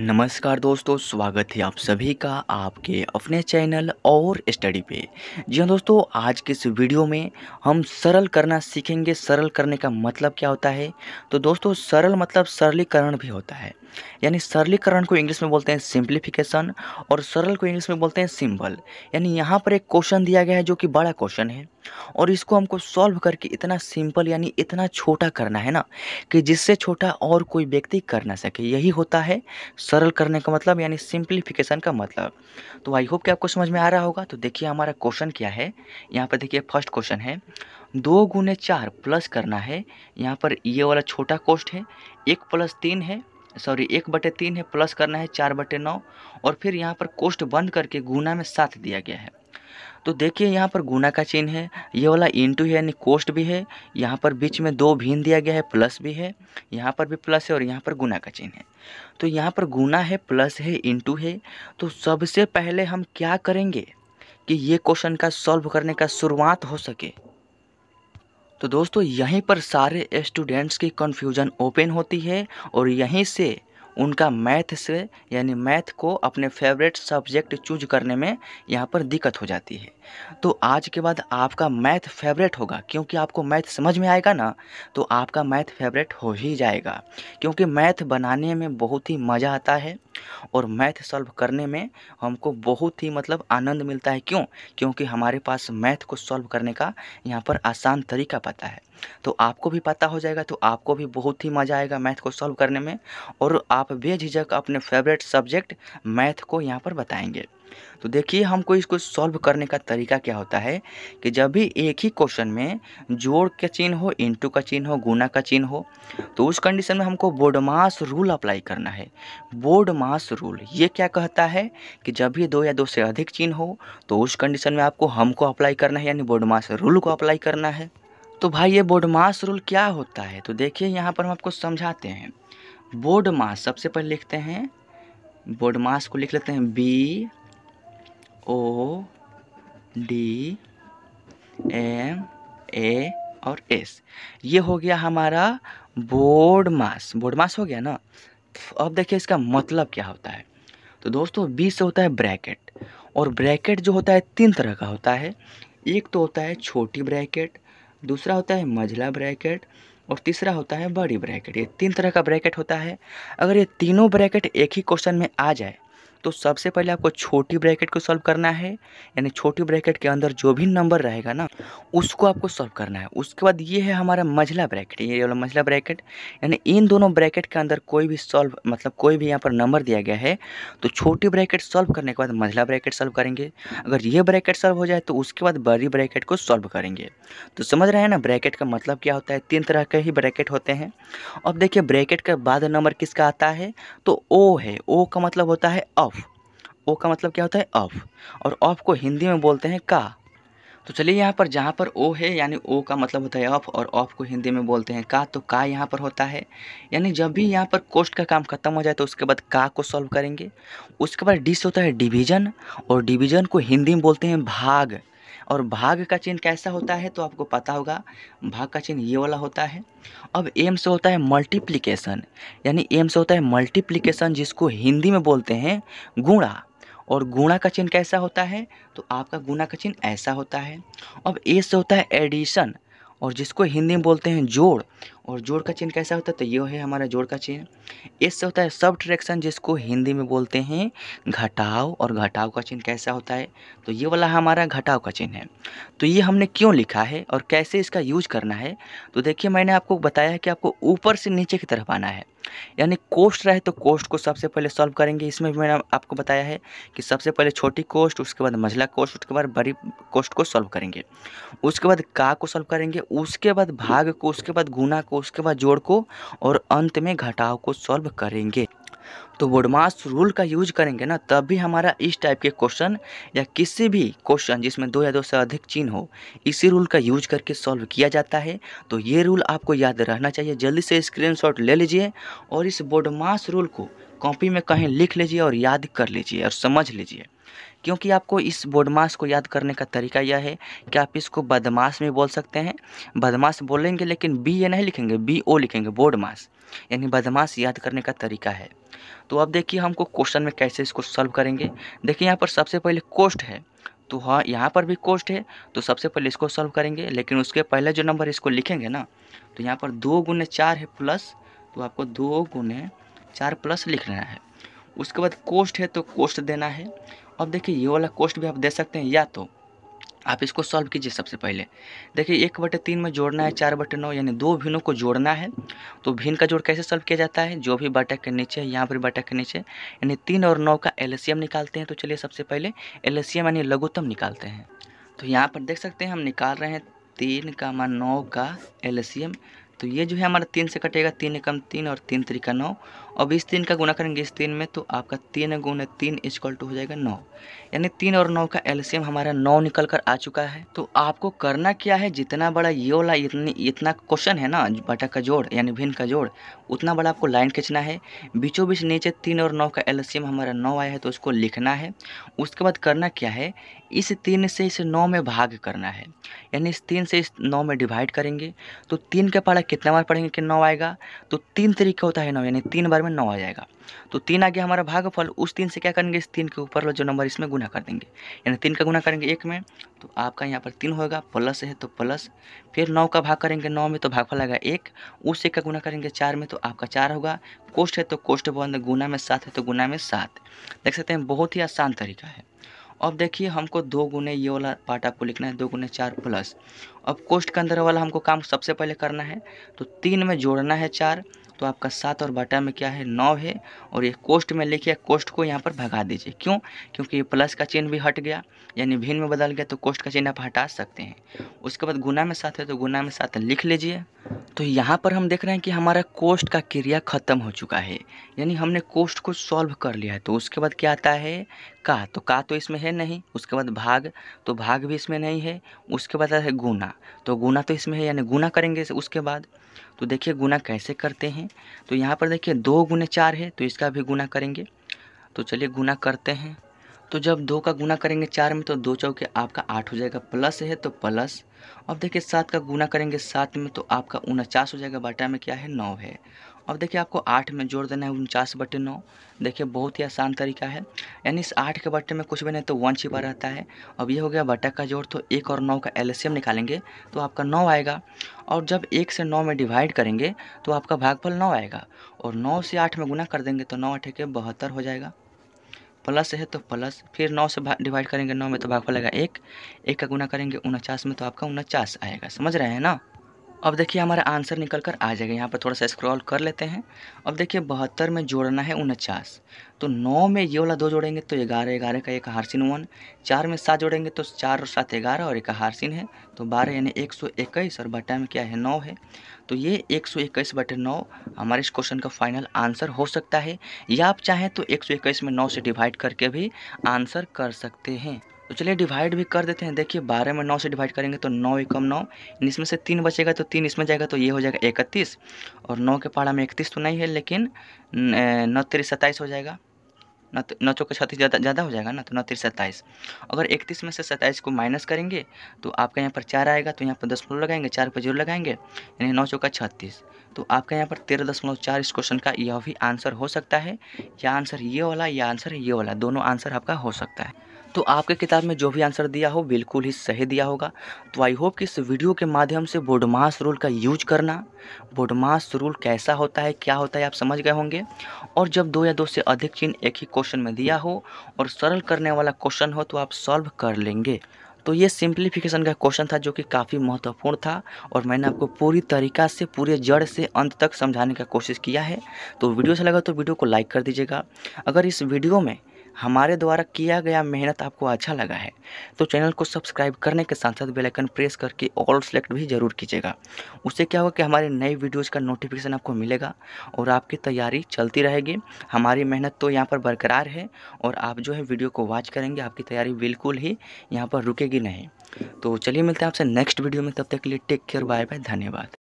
नमस्कार दोस्तों स्वागत है आप सभी का आपके अपने चैनल और स्टडी पे जी हाँ दोस्तों आज के इस वीडियो में हम सरल करना सीखेंगे सरल करने का मतलब क्या होता है तो दोस्तों सरल मतलब सरलीकरण भी होता है यानी सरलीकरण को इंग्लिश में बोलते हैं सिंप्लीफिकेशन और सरल को इंग्लिश में बोलते हैं सिंबल यानी यहाँ पर एक क्वेश्चन दिया गया है जो कि बड़ा क्वेश्चन है और इसको हमको सॉल्व करके इतना सिंपल यानी इतना छोटा करना है ना कि जिससे छोटा और कोई व्यक्ति कर ना सके यही होता है सरल करने का मतलब यानी सिंप्लीफिकेशन का मतलब तो आई होप कि आपको समझ में आ रहा होगा तो देखिए हमारा क्वेश्चन क्या है यहाँ पर देखिए फर्स्ट क्वेश्चन है दो गुने चार प्लस करना है यहाँ पर ये वाला छोटा कोस्ट है एक प्लस तीन है सॉरी एक बटे तीन है प्लस करना है चार बटे नौ और फिर यहाँ पर कोष्ट बंद करके गुना में सात दिया गया है तो देखिए यहाँ पर गुना का चिन्ह है ये वाला इंटू है यानी कोष्ट भी है यहाँ पर बीच में दो भीन दिया गया है प्लस भी है यहाँ पर भी प्लस है और यहाँ पर गुना का चिन्ह है तो यहाँ पर गुना है प्लस है इंटू है तो सबसे पहले हम क्या करेंगे कि ये क्वेश्चन का सॉल्व करने का शुरुआत हो सके तो दोस्तों यहीं पर सारे स्टूडेंट्स की कन्फ्यूज़न ओपन होती है और यहीं से उनका मैथ से यानी मैथ को अपने फेवरेट सब्जेक्ट चूज करने में यहाँ पर दिक्कत हो जाती है तो आज के बाद आपका मैथ फेवरेट होगा क्योंकि आपको मैथ समझ में आएगा ना तो आपका मैथ फेवरेट हो ही जाएगा क्योंकि मैथ बनाने में बहुत ही मज़ा आता है और मैथ सॉल्व करने में हमको बहुत ही मतलब आनंद मिलता है क्यों क्योंकि हमारे पास मैथ को सॉल्व करने का यहाँ पर आसान तरीका पता है तो आपको भी पता हो जाएगा तो आपको भी बहुत ही मज़ा आएगा मैथ को सॉल्व करने में और आप बेझिझक अपने फेवरेट सब्जेक्ट मैथ को यहाँ पर बताएंगे तो देखिए हमको इसको सॉल्व करने का तरीका क्या होता है कि जब भी एक ही क्वेश्चन में जोड़ का चिन्ह हो इंटू का चिन्ह हो गुना का चिन्ह हो तो उस कंडीशन में हमको मास रूल अप्लाई करना है मास रूल ये क्या कहता है कि जब भी दो या दो से अधिक चिन्ह हो तो उस कंडीशन में आपको हमको अप्लाई करना है यानी मास रूल को अप्लाई करना है तो भाई ये मास रूल क्या होता है तो देखिए यहाँ पर हम आपको समझाते हैं मास सबसे पहले लिखते हैं मास को लिख लेते हैं B O D M A और एस ये हो गया हमारा बोर्ड मास बोर्ड मास हो गया ना अब देखिए इसका मतलब क्या होता है तो दोस्तों बी से होता है ब्रैकेट और ब्रैकेट जो होता है तीन तरह का होता है एक तो होता है छोटी ब्रैकेट दूसरा होता है मझला ब्रैकेट और तीसरा होता है बड़ी ब्रैकेट ये तीन तरह का ब्रैकेट होता है अगर ये तीनों ब्रैकेट एक ही क्वेश्चन में आ जाए तो सबसे पहले आपको छोटी ब्रैकेट को सॉल्व करना है यानी छोटी ब्रैकेट के अंदर जो भी नंबर रहेगा ना उसको आपको सॉल्व करना है उसके बाद ये है हमारा मझला ब्रैकेट ये वाला मझला ब्रैकेट यानी इन दोनों ब्रैकेट के अंदर कोई भी सॉल्व मतलब कोई भी यहाँ पर नंबर दिया गया है तो छोटी ब्रैकेट सॉल्व करने के बाद मझला ब्रैकेट सॉल्व करेंगे अगर ये ब्रैकेट सॉल्व हो जाए तो उसके बाद बड़ी ब्रैकेट को सॉल्व करेंगे तो समझ रहे हैं ना ब्रैकेट का मतलब क्या होता है तीन तरह के ही ब्रैकेट होते हैं अब देखिए ब्रैकेट के बाद नंबर किसका आता है तो ओ है ओ का मतलब होता है ऑफ ओ का मतलब क्या होता है ऑफ और ऑफ को हिंदी में बोलते हैं का तो चलिए यहाँ पर जहाँ पर ओ है यानी ओ का मतलब होता है ऑफ और ऑफ को हिंदी में बोलते हैं का तो का यहाँ पर होता है यानी जब भी यहाँ पर कोस्ट का काम खत्म हो जाए तो उसके बाद का को सॉल्व करेंगे उसके बाद डिस होता है डिवीजन और डिवीजन को हिंदी में बोलते हैं भाग और भाग का चिन्ह कैसा होता है तो आपको पता होगा भाग का चिन्ह ये वाला होता है अब एम से होता है मल्टीप्लिकेशन यानी एम से होता है मल्टीप्लिकेशन जिसको हिंदी में बोलते हैं गुणा और गुणा का चिन्ह कैसा होता है तो आपका गुणा का चिन्ह ऐसा होता है अब ए से होता है एडिशन और जिसको हिंदी में बोलते हैं जोड़ और जोड़ का चिन्ह कैसा होता है तो ये है हमारा जोड़ का चिन्ह इससे होता है सब ट्रैक्शन जिसको हिंदी में बोलते हैं घटाव और घटाव का चिन्ह कैसा होता है तो ये वाला हमारा घटाव का चिन्ह है तो ये हमने क्यों लिखा है और कैसे इसका यूज करना है तो देखिए मैंने आपको बताया है कि आपको ऊपर से नीचे की तरफ आना है यानी कोष्ट रहे तो कोष्ट को सबसे पहले सॉल्व करेंगे इसमें भी मैंने आपको बताया है कि सबसे पहले छोटी कोष्ट उसके बाद मझला कोष्ट उसके बाद बड़ी कोष्ट को सॉल्व करेंगे उसके बाद का को सॉल्व करेंगे उसके बाद भाग को उसके बाद गुना को को उसके बाद जोड़ को और अंत में घटाव को सॉल्व करेंगे तो वोडमास रूल का यूज करेंगे ना तब भी हमारा इस टाइप के क्वेश्चन या किसी भी क्वेश्चन जिसमें दो या दो से अधिक चिन्ह हो इसी रूल का यूज करके सॉल्व किया जाता है तो ये रूल आपको याद रहना चाहिए जल्दी से स्क्रीनशॉट ले लीजिए और इस वोडमास रूल को कॉपी में कहीं लिख लीजिए और याद कर लीजिए और समझ लीजिए क्योंकि आपको इस बोडमास को याद करने का तरीका यह है कि आप इसको बदमाश में बोल सकते हैं बदमाश बोलेंगे लेकिन बी ये नहीं लिखेंगे बी ओ लिखेंगे बोडमास यानी बदमाश याद करने का तरीका है तो अब देखिए हमको क्वेश्चन में कैसे इसको सॉल्व करेंगे देखिए यहाँ पर सबसे पहले कोस्ट है तो हाँ यहाँ पर भी कोस्ट है तो सबसे पहले इसको सॉल्व करेंगे लेकिन उसके पहले जो नंबर इसको लिखेंगे ना तो यहाँ पर दो गुने चार है प्लस तो आपको दो गुने चार प्लस लिख लेना है उसके बाद कोस्ट है तो कोस्ट देना है अब देखिए ये वाला कोस्ट भी आप दे सकते हैं या तो आप इसको सॉल्व कीजिए सबसे पहले देखिए एक बटे तीन में जोड़ना है चार बटे नौ यानी दो भिनों को जोड़ना है तो भिन का जोड़ कैसे सॉल्व किया जाता है जो भी बटक के नीचे है यहाँ पर बटक के नीचे यानी तीन और नौ का एलसीएम निकालते हैं तो चलिए सबसे पहले एलसीएम यानी लघुत्तम निकालते हैं तो यहाँ पर देख सकते हैं हम निकाल रहे हैं तीन का मान नौ का एल तो ये जो है हमारा तीन से कटेगा तीन एकम तीन और तीन तरीका नौ अब इस तीन का गुना करेंगे इस तीन में तो आपका तीन गुना तीन इजकल टू हो जाएगा नौ यानी तीन और नौ का एलसीएम हमारा नौ निकल कर आ चुका है तो आपको करना क्या है जितना बड़ा ये वाला इतनी इतना क्वेश्चन है ना बटा का जोड़ यानी भिन्न का जोड़ उतना बड़ा आपको लाइन खींचना है बीचों बीच नीचे तीन और नौ का एलसीएम हमारा नौ आया है तो उसको लिखना है उसके बाद करना क्या है इस तीन से इस नौ में भाग करना है यानी इस तीन से इस नौ में डिवाइड करेंगे तो तीन का पारा कितना बार पढ़ेंगे कि नौ आएगा तो तीन तरीका होता है नौ यानी तीन बार में नौ आ जाएगा तो तीन आ गया हमारा भागफल उस तीन से क्या करेंगे इस तीन के ऊपर वाला जो नंबर इसमें गुना कर देंगे यानी तीन का गुना करेंगे एक में तो आपका यहाँ पर तीन होगा प्लस है तो प्लस फिर नौ का भाग करेंगे नौ में तो भागफल आएगा एक उस एक का गुना करेंगे चार में तो आपका चार होगा कोष्ठ है तो कोष्ठ बंद गुना में सात है तो गुना में सात देख सकते हैं बहुत ही आसान तरीका है अब देखिए हमको दो गुने ये वाला पार्ट आपको लिखना है दो गुने चार प्लस अब कोष्ट के अंदर वाला हमको काम सबसे पहले करना है तो तीन में जोड़ना है चार तो आपका सात और बटा में क्या है नौ है और ये कोष्ट में लिखिए कोष्ट को यहाँ पर भगा दीजिए क्यों क्योंकि ये प्लस का चिन्ह भी हट गया यानी भिन्न में बदल गया तो कोष्ट का चिन्ह आप हटा सकते हैं उसके बाद गुना में सात है तो गुना में सात लिख लीजिए तो यहाँ पर हम देख रहे हैं कि हमारा कोष्ट का क्रिया खत्म हो चुका है यानी हमने कोष्ट को सॉल्व कर लिया है तो उसके बाद क्या आता है का तो का तो इसमें है नहीं उसके बाद भाग तो भाग भी इसमें नहीं है उसके बाद है गुना तो गुना तो इसमें है यानी गुना करेंगे उसके बाद तो देखिए गुना कैसे करते हैं तो यहाँ पर देखिए दो गुने चार है तो इसका भी गुना करेंगे तो चलिए गुना करते हैं तो जब दो का गुना करेंगे चार में तो दो चौके आपका आठ हो जाएगा प्लस है तो प्लस अब देखिए सात का गुना करेंगे सात में तो आपका उनचास हो जाएगा बाटा में क्या है नौ है अब देखिए आपको आठ में जोड़ देना है उनचास बटे नौ देखिए बहुत ही आसान तरीका है यानी इस आठ के बटे में कुछ भी नहीं तो वन छिपा रहता है अब ये हो गया बटक का जोड़ तो एक और नौ का एलसीएम निकालेंगे तो आपका नौ आएगा और जब एक से नौ में डिवाइड करेंगे तो आपका भागफल नौ आएगा और नौ से आठ में गुना कर देंगे तो नौ अठे के बहत्तर हो जाएगा प्लस है तो प्लस फिर नौ से डिवाइड करेंगे नौ में तो भागफल आएगा एक एक का गुना करेंगे उनचास में तो आपका उनचास आएगा समझ रहे हैं ना अब देखिए हमारा आंसर निकल कर आ जाएगा यहाँ पर थोड़ा सा स्क्रॉल कर लेते हैं अब देखिए बहत्तर में जोड़ना है उनचास तो नौ में ये वाला दो जोड़ेंगे तो ग्यारह ग्यारह का एक हारसिन वन चार में सात जोड़ेंगे तो चार और सात ग्यारह और एक हारसिन है तो बारह यानी एक सौ इक्कीस और बटा में क्या है नौ है तो ये एक सौ इक्कीस बटे नौ हमारे इस क्वेश्चन का फाइनल आंसर हो सकता है या आप चाहें तो एक सौ इक्कीस में नौ से डिवाइड करके भी आंसर कर सकते हैं तो चलिए डिवाइड भी कर देते हैं देखिए बारह में नौ से डिवाइड करेंगे तो नौ एकम नौ इसमें से तीन बचेगा तो तीन इसमें जाएगा तो ये हो जाएगा इकतीस और नौ के पहाड़ा में इकतीस तो नहीं है लेकिन नौ तेरह सत्ताईस हो जाएगा नौ नौ चौके छत्तीस ज़्यादा ज़्यादा हो जाएगा ना तो नौ तीस सत्ताईस अगर इकतीस में से सत्ताईस को माइनस करेंगे तो आपका यहाँ पर चार आएगा तो यहाँ पर दसमलव लगाएंगे चार पर जीरो लगाएंगे यानी नौ चौका छत्तीस तो आपका यहाँ पर तेरह दशमलव चार इस क्वेश्चन का यह भी आंसर हो सकता है या आंसर ये वाला या आंसर ये वाला दोनों आंसर आपका हो सकता है तो आपके किताब में जो भी आंसर दिया हो बिल्कुल ही सही दिया होगा तो आई होप कि इस वीडियो के माध्यम से बोडमास रूल का यूज करना बोडमास रूल कैसा होता है क्या होता है आप समझ गए होंगे और जब दो या दो से अधिक चिन्ह एक ही क्वेश्चन में दिया हो और सरल करने वाला क्वेश्चन हो तो आप सॉल्व कर लेंगे तो ये सिंप्लीफिकेशन का क्वेश्चन था जो कि काफ़ी महत्वपूर्ण था और मैंने आपको पूरी तरीका से पूरे जड़ से अंत तक समझाने का कोशिश किया है तो वीडियो अच्छा लगा तो वीडियो को लाइक कर दीजिएगा अगर इस वीडियो में हमारे द्वारा किया गया मेहनत आपको अच्छा लगा है तो चैनल को सब्सक्राइब करने के साथ साथ बेलाइकन प्रेस करके ऑल सेलेक्ट भी ज़रूर कीजिएगा उससे क्या होगा कि हमारे नए वीडियोज़ का नोटिफिकेशन आपको मिलेगा और आपकी तैयारी चलती रहेगी हमारी मेहनत तो यहाँ पर बरकरार है और आप जो है वीडियो को वॉच करेंगे आपकी तैयारी बिल्कुल ही यहाँ पर रुकेगी नहीं तो चलिए मिलते हैं आपसे नेक्स्ट वीडियो में तब तक के लिए टेक केयर बाय बाय धन्यवाद